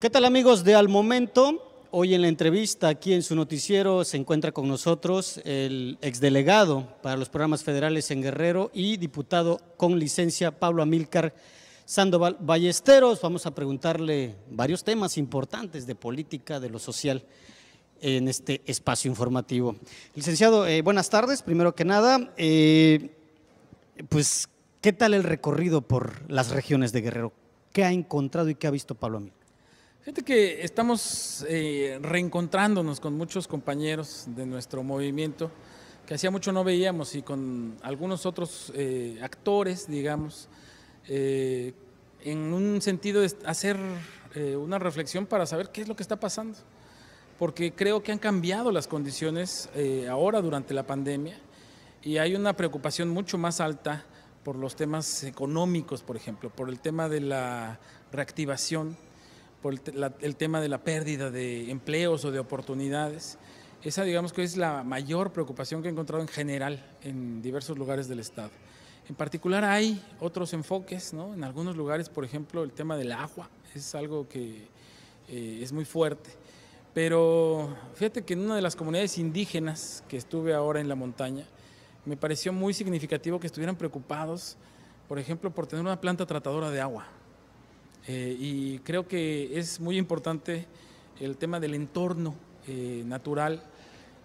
¿Qué tal amigos de Al Momento? Hoy en la entrevista aquí en su noticiero se encuentra con nosotros el exdelegado para los programas federales en Guerrero y diputado con licencia Pablo Amílcar Sandoval Ballesteros. Vamos a preguntarle varios temas importantes de política, de lo social en este espacio informativo. Licenciado, eh, buenas tardes. Primero que nada, eh, pues, ¿qué tal el recorrido por las regiones de Guerrero? ¿Qué ha encontrado y qué ha visto Pablo Amílcar? Fíjate que estamos eh, reencontrándonos con muchos compañeros de nuestro movimiento que hacía mucho no veíamos y con algunos otros eh, actores, digamos, eh, en un sentido de hacer una reflexión para saber qué es lo que está pasando, porque creo que han cambiado las condiciones ahora durante la pandemia y hay una preocupación mucho más alta por los temas económicos, por ejemplo, por el tema de la reactivación por el, tema de la pérdida de empleos o de oportunidades. Esa, digamos que es la mayor preocupación que he encontrado en general en diversos lugares del Estado. En particular hay otros enfoques, ¿no? En algunos lugares, por ejemplo, el tema del agua es algo que eh, es muy fuerte. Pero fíjate que en una de las comunidades indígenas que estuve ahora en la montaña, me pareció muy significativo que estuvieran preocupados, por ejemplo, por tener una planta tratadora de agua. Eh, y creo que es muy importante el tema del entorno eh, natural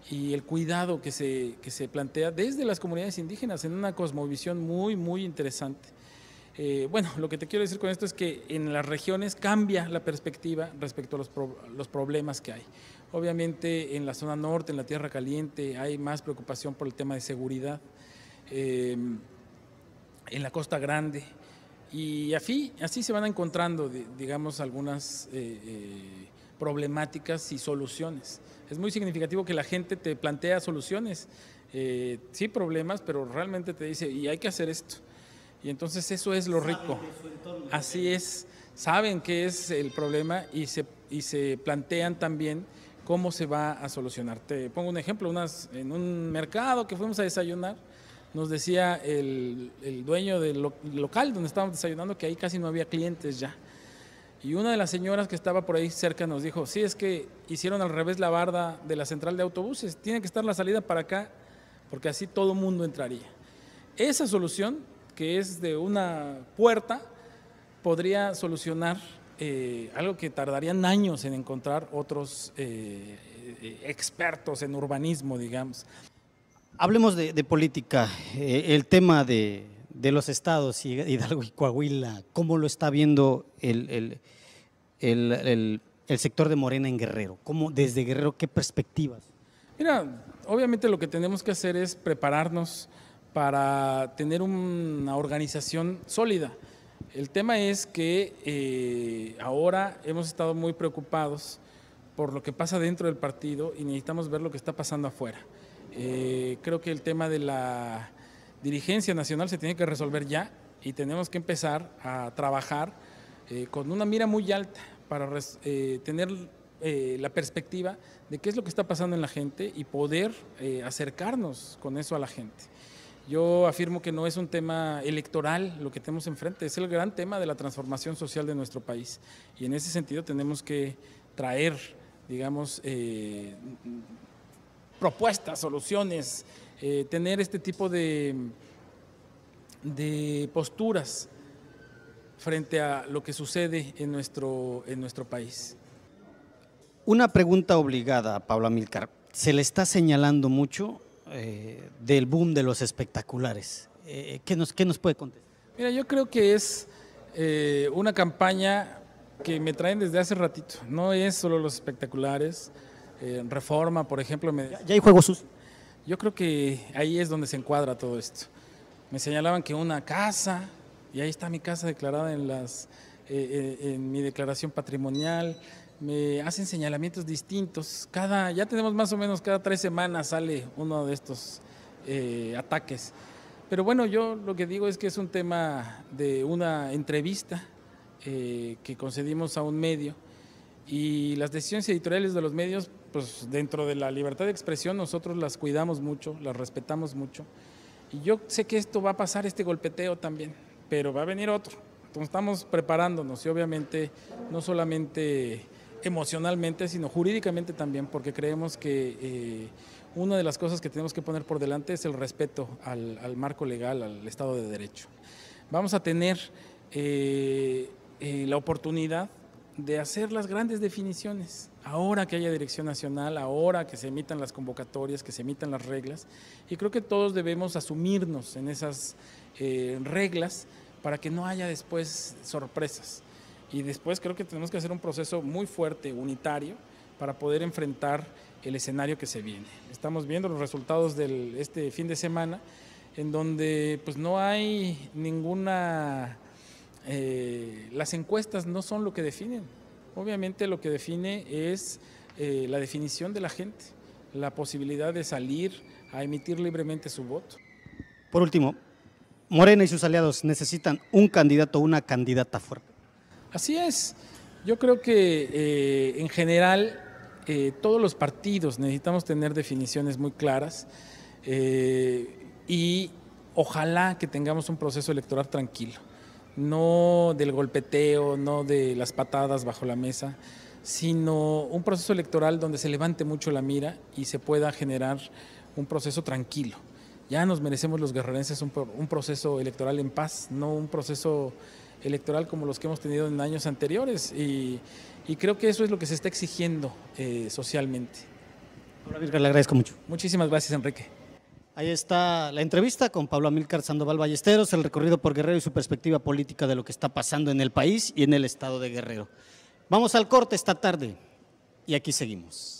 y el cuidado que se, que se plantea desde las comunidades indígenas en una cosmovisión muy, muy interesante. Eh, bueno, lo que te quiero decir con esto es que en las regiones cambia la perspectiva respecto a los, los problemas que hay. Obviamente en la zona norte, en la Tierra Caliente, hay más preocupación por el tema de seguridad. en la Costa Grande, y así, así se van encontrando, digamos, algunas eh, eh, problemáticas y soluciones. Es muy significativo que la gente te plantea soluciones, eh, sí problemas, pero realmente te dice, y hay que hacer esto. Y entonces eso es lo rico. Así es, saben qué es el problema y se, y se plantean también cómo se va a solucionar. Te pongo un ejemplo, unas, en un mercado que fuimos a desayunar, nos decía el, dueño del local donde estábamos desayunando que ahí casi no había clientes ya. Y una de las señoras que estaba por ahí cerca nos dijo, sí, es que hicieron al revés la barda de la central de autobuses, tiene que estar la salida para acá, porque así todo mundo entraría. Esa solución, que es de una puerta, podría solucionar eh, algo que tardarían años en encontrar otros eh, eh, expertos en urbanismo, digamos. Hablemos de, política. Eh, el tema de, los estados, y Hidalgo y Coahuila, ¿cómo lo está viendo el, sector de Morena en Guerrero? ¿Cómo, desde Guerrero, qué perspectivas? Mira, obviamente lo que tenemos que hacer es prepararnos para tener una organización sólida. El tema es que eh, ahora hemos estado muy preocupados por lo que pasa dentro del partido y necesitamos ver lo que está pasando afuera. Eh, creo que el tema de la dirigencia nacional se tiene que resolver ya y tenemos que empezar a trabajar eh, con una mira muy alta para eh, tener la perspectiva de qué es lo que está pasando en la gente y poder acercarnos con eso a la gente. Yo afirmo que no es un tema electoral lo que tenemos enfrente, es el gran tema de la transformación social de nuestro país. Y en ese sentido tenemos que traer, digamos, propuestas, soluciones, eh, tener este tipo de, de posturas frente a lo que sucede en nuestro, en nuestro país. Una pregunta obligada, Pablo Milcar. Se le está señalando mucho eh, del boom de los espectaculares. Eh, ¿qué, nos, nos puede contestar? Mira, yo creo que es una campaña que me traen desde hace ratito. No es solo los espectaculares, Reforma, por ejemplo. ¿Ya hay juegos sus? Yo creo que ahí es donde se encuadra todo esto. Me señalaban que una casa, y ahí está mi casa declarada en, las, eh, eh, en mi declaración patrimonial, me hacen señalamientos distintos. Cada, ya tenemos más o menos cada tres semanas sale uno de estos eh, ataques. Pero bueno, yo lo que digo es que es un tema de una entrevista que concedimos a un medio y las decisiones editoriales de los medios pues dentro de la libertad de expresión nosotros las cuidamos mucho, las respetamos mucho. Y yo sé que esto va a pasar, este golpeteo también, pero va a venir otro. Entonces estamos preparándonos y obviamente no solamente emocionalmente, sino jurídicamente también, porque creemos que eh, una de las cosas que tenemos que poner por delante es el respeto al, marco legal, al Estado de Derecho. Vamos a tener eh, eh, la oportunidad de hacer las grandes definiciones. Ahora que haya dirección nacional, ahora que se emitan las convocatorias, que se emitan las reglas, y creo que todos debemos asumirnos en esas eh, reglas para que no haya después sorpresas. Y después creo que tenemos que hacer un proceso muy fuerte, unitario, para poder enfrentar el escenario que se viene. Estamos viendo los resultados de este fin de semana, en donde pues no hay ninguna eh, las encuestas no son lo que definen. Obviamente lo que define es eh, la definición de la gente, la posibilidad de salir a emitir libremente su voto. Por último, Morena y sus aliados necesitan un candidato o una candidata fuerte. Así es. Yo creo que eh, en general todos los partidos necesitamos tener definiciones muy claras y ojalá que tengamos un proceso electoral tranquilo no del golpeteo, no de las patadas bajo la mesa, sino un proceso electoral donde se levante mucho la mira y se pueda generar un proceso tranquilo. Ya nos merecemos los guerrerenses un, proceso electoral en paz, no un proceso electoral como los que hemos tenido en años anteriores. Y, creo que eso es lo que se está exigiendo eh, socialmente. Ahora, Virga, le agradezco mucho. Muchísimas gracias, Enrique. Ahí está la entrevista con Pablo Amílcar Sandoval Ballesteros, el recorrido por Guerrero y su perspectiva política de lo que está pasando en el país y en el estado de Guerrero. Vamos al corte esta tarde y aquí seguimos.